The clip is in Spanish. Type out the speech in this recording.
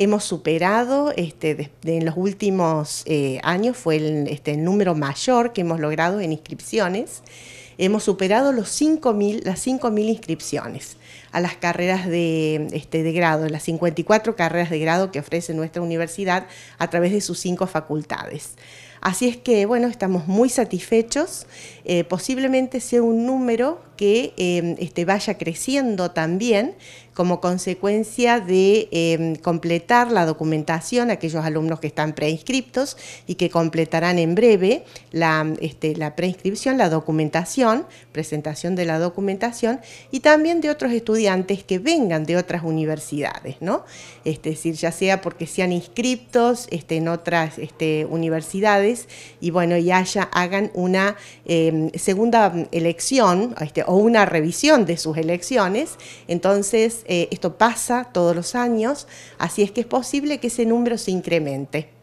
hemos superado este, en los últimos eh, años, fue este, el, número mayor que hemos logrado en inscripciones hemos superado los las 5.000 inscripciones a las carreras de, este, de grado, las 54 carreras de grado que ofrece nuestra universidad a través de sus cinco facultades. Así es que, bueno, estamos muy satisfechos. Eh, posiblemente sea un número que eh, este, vaya creciendo también como consecuencia de em, completar la documentación, aquellos alumnos que están preinscriptos y que completarán en breve este, la, preinscripción, la documentación, presentación de la documentación y también de otros estudiantes que vengan de otras universidades, ¿no? Este, es decir, ya sea porque sean inscriptos este, en otras este, universidades y bueno, ya hagan una em, segunda em, elección o una revisión de sus elecciones, entonces eh, esto pasa todos los años, así es que es posible que ese número se incremente.